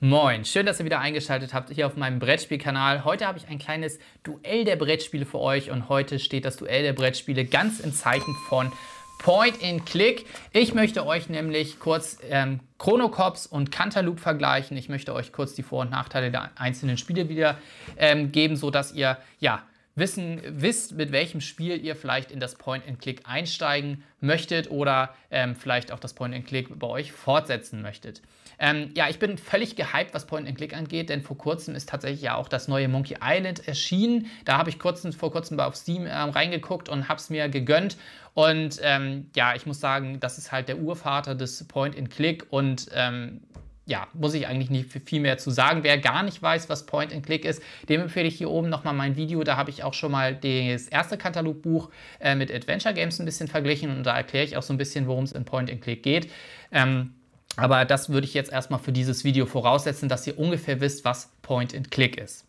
Moin, schön, dass ihr wieder eingeschaltet habt hier auf meinem Brettspielkanal. Heute habe ich ein kleines Duell der Brettspiele für euch und heute steht das Duell der Brettspiele ganz im Zeichen von Point and Click. Ich möchte euch nämlich kurz ähm, Chronocops und Cantaloupe vergleichen. Ich möchte euch kurz die Vor- und Nachteile der einzelnen Spiele wieder ähm, geben, sodass ihr ja wissen, wisst, mit welchem Spiel ihr vielleicht in das Point-and-Click einsteigen möchtet oder ähm, vielleicht auch das Point-and-Click bei euch fortsetzen möchtet. Ähm, ja, ich bin völlig gehypt, was Point-and-Click angeht, denn vor kurzem ist tatsächlich ja auch das neue Monkey Island erschienen. Da habe ich kurzens, vor kurzem auf Steam äh, reingeguckt und habe es mir gegönnt. Und ähm, ja, ich muss sagen, das ist halt der Urvater des Point-and-Click und ähm, ja, muss ich eigentlich nicht viel mehr zu sagen. Wer gar nicht weiß, was Point and Click ist, dem empfehle ich hier oben nochmal mein Video. Da habe ich auch schon mal das erste Katalogbuch äh, mit Adventure Games ein bisschen verglichen und da erkläre ich auch so ein bisschen, worum es in Point and Click geht. Ähm, aber das würde ich jetzt erstmal für dieses Video voraussetzen, dass ihr ungefähr wisst, was Point and Click ist.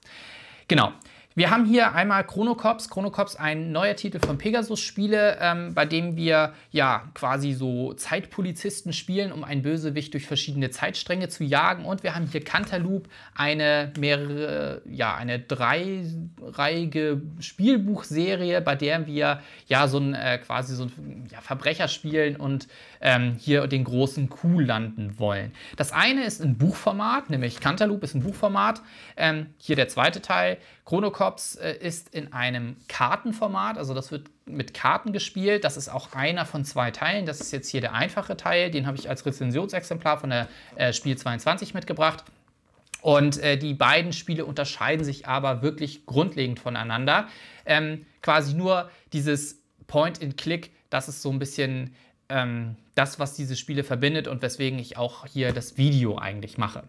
Genau. Wir haben hier einmal Chrono Cops. Chrono Cops, ein neuer Titel von Pegasus Spiele, ähm, bei dem wir ja quasi so Zeitpolizisten spielen, um einen Bösewicht durch verschiedene Zeitstränge zu jagen. Und wir haben hier Cantaloupe, eine mehrere, ja, eine dreireihige Spielbuchserie, bei der wir ja so ein äh, quasi so ein ja, Verbrecher spielen und ähm, hier den großen Coup landen wollen. Das eine ist ein Buchformat, nämlich Cantaloupe ist ein Buchformat. Ähm, hier der zweite Teil, Chrono Cops Shops äh, ist in einem Kartenformat, also das wird mit Karten gespielt. Das ist auch einer von zwei Teilen. Das ist jetzt hier der einfache Teil, den habe ich als Rezensionsexemplar von der äh, Spiel 22 mitgebracht. Und äh, die beiden Spiele unterscheiden sich aber wirklich grundlegend voneinander. Ähm, quasi nur dieses Point-and-Click, das ist so ein bisschen ähm, das, was diese Spiele verbindet und weswegen ich auch hier das Video eigentlich mache.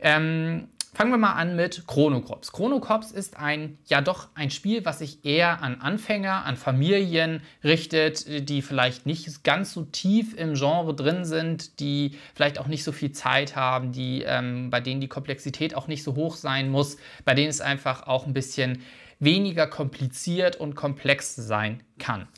Ähm, Fangen wir mal an mit Chrono Cops. Chrono Cops ist ein, ja doch, ein Spiel, was sich eher an Anfänger, an Familien richtet, äh, die vielleicht nicht ganz so tief im Genre drin sind, die vielleicht auch nicht so viel Zeit haben, die, ähm, bei denen die Komplexität auch nicht so hoch sein muss, bei denen es einfach auch ein bisschen weniger kompliziert und komplex sein kann.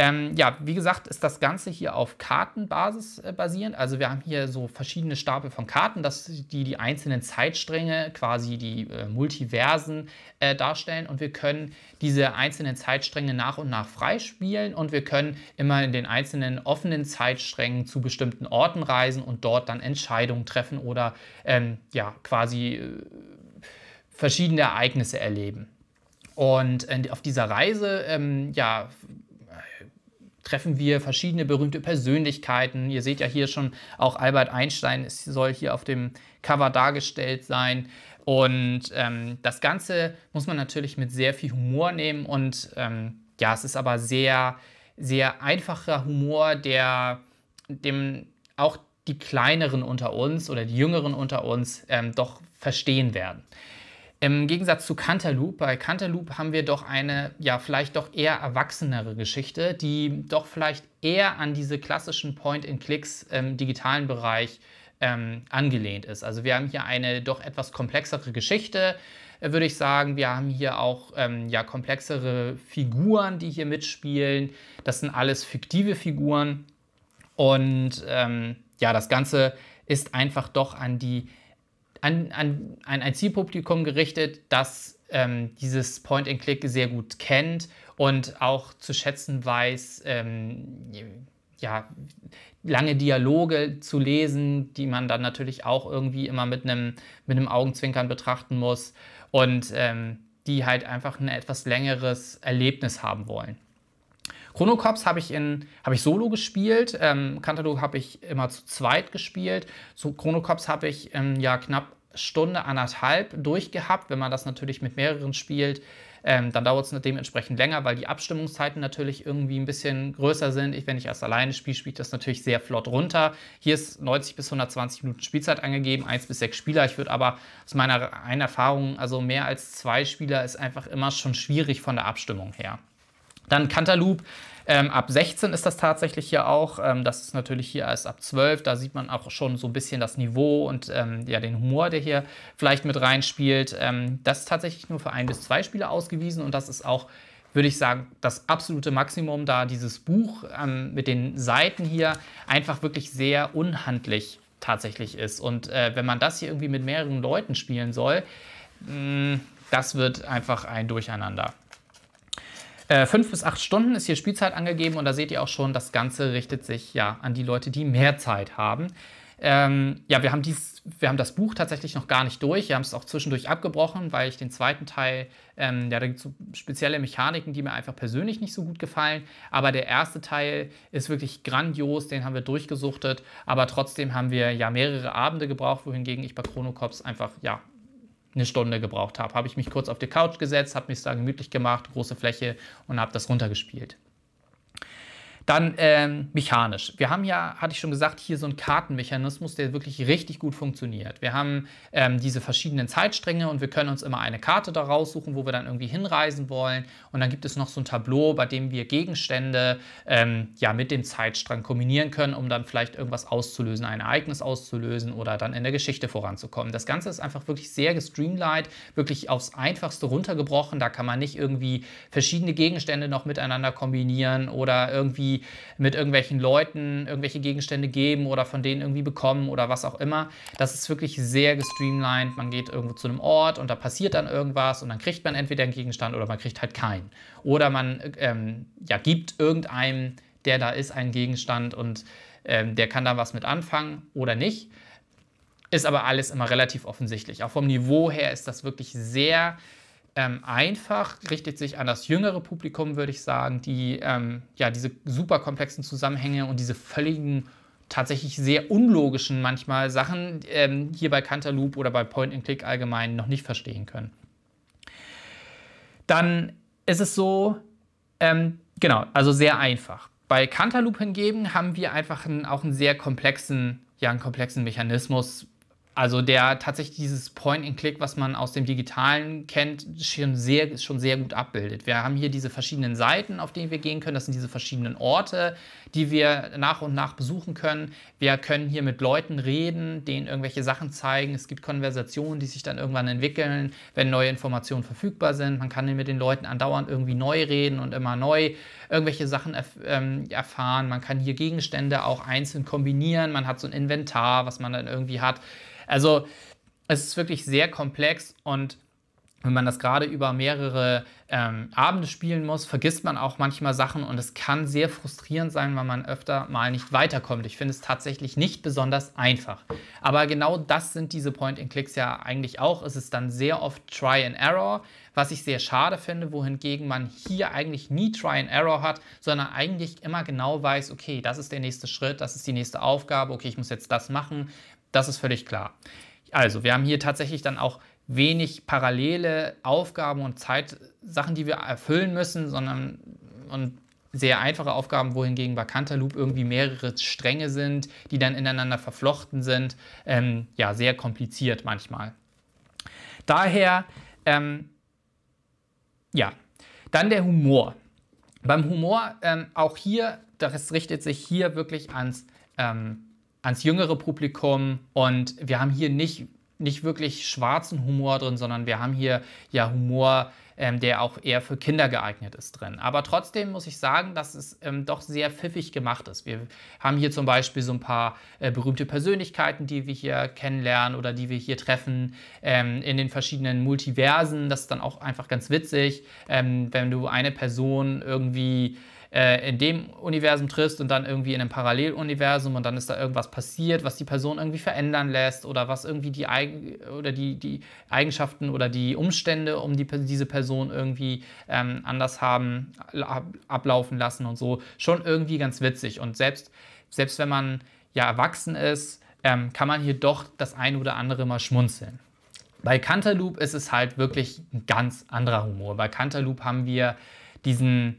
Ähm, ja, wie gesagt, ist das Ganze hier auf Kartenbasis äh, basierend. Also wir haben hier so verschiedene Stapel von Karten, dass die die einzelnen Zeitstränge, quasi die äh, Multiversen äh, darstellen. Und wir können diese einzelnen Zeitstränge nach und nach freispielen und wir können immer in den einzelnen offenen Zeitsträngen zu bestimmten Orten reisen und dort dann Entscheidungen treffen oder ähm, ja, quasi äh, verschiedene Ereignisse erleben. Und äh, auf dieser Reise ähm, ja, treffen wir verschiedene berühmte Persönlichkeiten. Ihr seht ja hier schon, auch Albert Einstein ist, soll hier auf dem Cover dargestellt sein. Und ähm, das Ganze muss man natürlich mit sehr viel Humor nehmen. Und ähm, ja, es ist aber sehr, sehr einfacher Humor, der dem auch die Kleineren unter uns oder die Jüngeren unter uns ähm, doch verstehen werden. Im Gegensatz zu Cantaloupe, bei Cantaloupe haben wir doch eine, ja, vielleicht doch eher erwachsenere Geschichte, die doch vielleicht eher an diese klassischen Point-and-Clicks im digitalen Bereich ähm, angelehnt ist. Also wir haben hier eine doch etwas komplexere Geschichte, äh, würde ich sagen. Wir haben hier auch ähm, ja, komplexere Figuren, die hier mitspielen. Das sind alles fiktive Figuren. Und ähm, ja, das Ganze ist einfach doch an die an, an, an ein Zielpublikum gerichtet, das ähm, dieses Point-and-Click sehr gut kennt und auch zu schätzen weiß, ähm, ja, lange Dialoge zu lesen, die man dann natürlich auch irgendwie immer mit einem mit Augenzwinkern betrachten muss und ähm, die halt einfach ein etwas längeres Erlebnis haben wollen. Chrono Cops habe ich, hab ich solo gespielt, ähm, Cantaloupe habe ich immer zu zweit gespielt. So Chrono Cops habe ich ähm, ja knapp Stunde, anderthalb durchgehabt. Wenn man das natürlich mit mehreren spielt, ähm, dann dauert es dementsprechend länger, weil die Abstimmungszeiten natürlich irgendwie ein bisschen größer sind. Ich, wenn ich erst alleine spiele, spiele ich das natürlich sehr flott runter. Hier ist 90 bis 120 Minuten Spielzeit angegeben, 1 bis 6 Spieler. Ich würde aber aus meiner reinen Erfahrung, also mehr als zwei Spieler ist einfach immer schon schwierig von der Abstimmung her. Dann Cantaloupe. Ähm, ab 16 ist das tatsächlich hier auch. Ähm, das ist natürlich hier erst ab 12. Da sieht man auch schon so ein bisschen das Niveau und ähm, ja, den Humor, der hier vielleicht mit reinspielt. Ähm, das ist tatsächlich nur für ein bis zwei Spieler ausgewiesen und das ist auch, würde ich sagen, das absolute Maximum, da dieses Buch ähm, mit den Seiten hier einfach wirklich sehr unhandlich tatsächlich ist. Und äh, wenn man das hier irgendwie mit mehreren Leuten spielen soll, mh, mm, das wird einfach ein Durcheinander. Äh, fünf bis acht Stunden ist hier Spielzeit angegeben und da seht ihr auch schon, das Ganze richtet sich ja an die Leute, die mehr Zeit haben. Ähm, ja, wir haben, dies, wir haben das Buch tatsächlich noch gar nicht durch. Wir haben es auch zwischendurch abgebrochen, weil ich den zweiten Teil, ähm, ja, da gibt es so spezielle Mechaniken, die mir einfach persönlich nicht so gut gefallen. Aber der erste Teil ist wirklich grandios, den haben wir durchgesuchtet. Aber trotzdem haben wir ja mehrere Abende gebraucht, wohingegen ich bei Chrono Cops einfach, ja, eine Stunde gebraucht habe. Habe ich mich kurz auf die Couch gesetzt, habe mich da gemütlich gemacht, große Fläche und habe das runtergespielt. Dann ähm, mechanisch. Wir haben ja, hatte ich schon gesagt, hier so einen Kartenmechanismus, der wirklich richtig gut funktioniert. Wir haben ähm, diese verschiedenen Zeitstränge und wir können uns immer eine Karte daraus suchen, wo wir dann irgendwie hinreisen wollen. Und dann gibt es noch so ein Tableau, bei dem wir Gegenstände ähm, ja mit dem Zeitstrang kombinieren können, um dann vielleicht irgendwas auszulösen, ein Ereignis auszulösen oder dann in der Geschichte voranzukommen. Das Ganze ist einfach wirklich sehr gestreamlined, wirklich aufs Einfachste runtergebrochen. Da kann man nicht irgendwie verschiedene Gegenstände noch miteinander kombinieren oder irgendwie mit irgendwelchen Leuten irgendwelche Gegenstände geben oder von denen irgendwie bekommen oder was auch immer. Das ist wirklich sehr gestreamlined. Man geht irgendwo zu einem Ort und da passiert dann irgendwas und dann kriegt man entweder einen Gegenstand oder man kriegt halt keinen. Oder man ähm, ja, gibt irgendeinem, der da ist, einen Gegenstand und ähm, der kann da was mit anfangen oder nicht. Ist aber alles immer relativ offensichtlich. Auch vom Niveau her ist das wirklich sehr ähm, einfach, richtet sich an das jüngere Publikum, würde ich sagen, die ähm, ja diese super komplexen Zusammenhänge und diese völligen, tatsächlich sehr unlogischen manchmal Sachen ähm, hier bei Cantaloupe oder bei Point-and-Click allgemein noch nicht verstehen können. Dann ist es so, ähm, genau, also sehr einfach. Bei Cantaloupe hingegen haben wir einfach einen, auch einen sehr komplexen, ja, einen komplexen Mechanismus, also der tatsächlich dieses Point-and-Click, was man aus dem Digitalen kennt, schon sehr, schon sehr gut abbildet. Wir haben hier diese verschiedenen Seiten, auf denen wir gehen können. Das sind diese verschiedenen Orte, die wir nach und nach besuchen können. Wir können hier mit Leuten reden, denen irgendwelche Sachen zeigen. Es gibt Konversationen, die sich dann irgendwann entwickeln, wenn neue Informationen verfügbar sind. Man kann mit den Leuten andauernd irgendwie neu reden und immer neu irgendwelche Sachen erf ähm, erfahren. Man kann hier Gegenstände auch einzeln kombinieren. Man hat so ein Inventar, was man dann irgendwie hat. Also es ist wirklich sehr komplex und wenn man das gerade über mehrere ähm, Abende spielen muss, vergisst man auch manchmal Sachen und es kann sehr frustrierend sein, weil man öfter mal nicht weiterkommt. Ich finde es tatsächlich nicht besonders einfach. Aber genau das sind diese Point-and-Clicks ja eigentlich auch. Es ist dann sehr oft Try and Error, was ich sehr schade finde, wohingegen man hier eigentlich nie Try and Error hat, sondern eigentlich immer genau weiß, okay, das ist der nächste Schritt, das ist die nächste Aufgabe, okay, ich muss jetzt das machen. Das ist völlig klar. Also, wir haben hier tatsächlich dann auch wenig parallele Aufgaben und Zeitsachen, die wir erfüllen müssen, sondern und sehr einfache Aufgaben, wohingegen bei Cantaloupe irgendwie mehrere Stränge sind, die dann ineinander verflochten sind. Ähm, ja, sehr kompliziert manchmal. Daher, ähm, ja, dann der Humor. Beim Humor ähm, auch hier, das richtet sich hier wirklich ans ähm, ans jüngere Publikum. Und wir haben hier nicht, nicht wirklich schwarzen Humor drin, sondern wir haben hier ja Humor, ähm, der auch eher für Kinder geeignet ist drin. Aber trotzdem muss ich sagen, dass es ähm, doch sehr pfiffig gemacht ist. Wir haben hier zum Beispiel so ein paar äh, berühmte Persönlichkeiten, die wir hier kennenlernen oder die wir hier treffen ähm, in den verschiedenen Multiversen. Das ist dann auch einfach ganz witzig, ähm, wenn du eine Person irgendwie äh, in dem Universum triffst und dann irgendwie in einem Paralleluniversum und dann ist da irgendwas passiert, was die Person irgendwie verändern lässt oder was irgendwie die, Eig oder die, die Eigenschaften oder die Umstände um die, diese Person irgendwie ähm, anders haben, ablaufen lassen und so. Schon irgendwie ganz witzig. Und selbst, selbst wenn man ja erwachsen ist, ähm, kann man hier doch das eine oder andere mal schmunzeln. Bei Cantaloupe ist es halt wirklich ein ganz anderer Humor. Bei Cantaloupe haben wir diesen,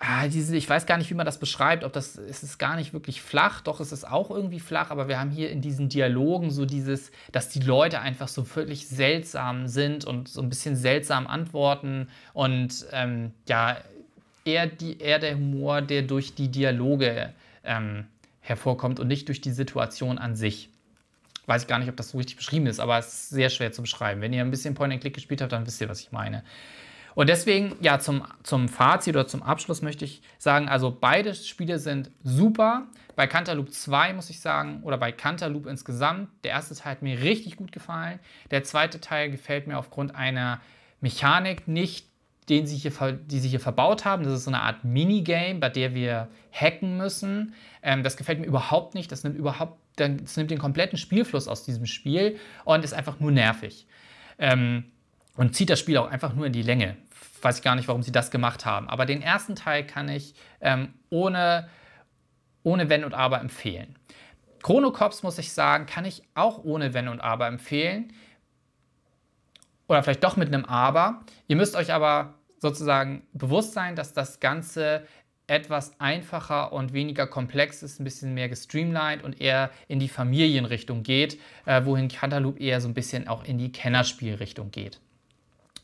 ah, diese, ich weiß gar nicht, wie man das beschreibt, ob das, es ist gar nicht wirklich flach, doch es ist auch irgendwie flach, aber wir haben hier in diesen Dialogen so dieses, dass die Leute einfach so völlig seltsam sind und so ein bisschen seltsam antworten und ähm, ja, eher, die, eher der Humor, der durch die Dialoge ähm, hervorkommt und nicht durch die Situation an sich. Weiß ich gar nicht, ob das so richtig beschrieben ist, aber es ist sehr schwer zu beschreiben. Wenn ihr ein bisschen Point-and-Click gespielt habt, dann wisst ihr, was ich meine. Und deswegen, ja, zum, zum Fazit oder zum Abschluss möchte ich sagen, also beide Spiele sind super. Bei Cantaloupe 2 muss ich sagen, oder bei Cantaloupe insgesamt, der erste Teil hat mir richtig gut gefallen. Der zweite Teil gefällt mir aufgrund einer Mechanik nicht, den sie hier, die sie hier verbaut haben. Das ist so eine Art Minigame, bei der wir hacken müssen. Ähm, das gefällt mir überhaupt nicht. Das nimmt überhaupt, das nimmt den kompletten Spielfluss aus diesem Spiel und ist einfach nur nervig. Ähm, und zieht das Spiel auch einfach nur in die Länge. Weiß ich gar nicht, warum sie das gemacht haben. Aber den ersten Teil kann ich ähm, ohne, ohne Wenn und Aber empfehlen. Chrono Cops, muss ich sagen, kann ich auch ohne Wenn und Aber empfehlen. Oder vielleicht doch mit einem Aber. Ihr müsst euch aber sozusagen bewusst sein, dass das Ganze etwas einfacher und weniger komplex ist, ein bisschen mehr gestreamlined und eher in die Familienrichtung geht, äh, wohin Cantaloupe eher so ein bisschen auch in die Kennerspielrichtung geht.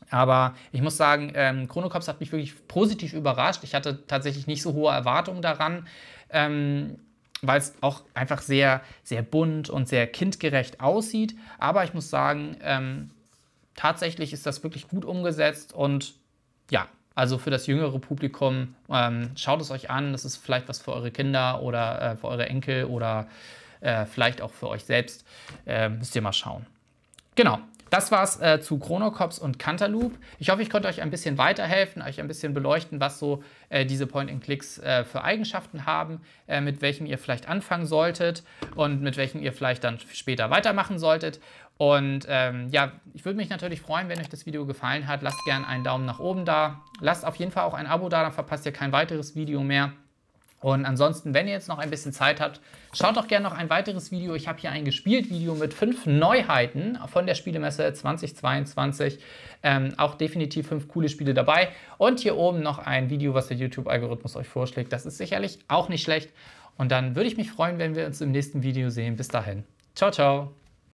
Aber ich muss sagen, ähm, Chrono Cops hat mich wirklich positiv überrascht. Ich hatte tatsächlich nicht so hohe Erwartungen daran, ähm, weil es auch einfach sehr, sehr bunt und sehr kindgerecht aussieht. Aber ich muss sagen, ähm, tatsächlich ist das wirklich gut umgesetzt und ja, also für das jüngere Publikum, ähm, schaut es euch an. Das ist vielleicht was für eure Kinder oder äh, für eure Enkel oder äh, vielleicht auch für euch selbst. Äh, müsst ihr mal schauen. Genau, das war's äh, zu Chrono Cops und Cantaloupe. Ich hoffe, ich konnte euch ein bisschen weiterhelfen, euch ein bisschen beleuchten, was so äh, diese Point-and-Clicks äh, für Eigenschaften haben, äh, mit welchem ihr vielleicht anfangen solltet und mit welchem ihr vielleicht dann später weitermachen solltet. Und ähm, ja, ich würde mich natürlich freuen, wenn euch das Video gefallen hat. Lasst gerne einen Daumen nach oben da. Lasst auf jeden Fall auch ein Abo da, dann verpasst ihr kein weiteres Video mehr. Und ansonsten, wenn ihr jetzt noch ein bisschen Zeit habt, schaut doch gerne noch ein weiteres Video. Ich habe hier ein Gespielt-Video mit fünf Neuheiten von der Spielemesse 2022. Ähm, auch definitiv fünf coole Spiele dabei. Und hier oben noch ein Video, was der YouTube-Algorithmus euch vorschlägt. Das ist sicherlich auch nicht schlecht. Und dann würde ich mich freuen, wenn wir uns im nächsten Video sehen. Bis dahin. Ciao, ciao.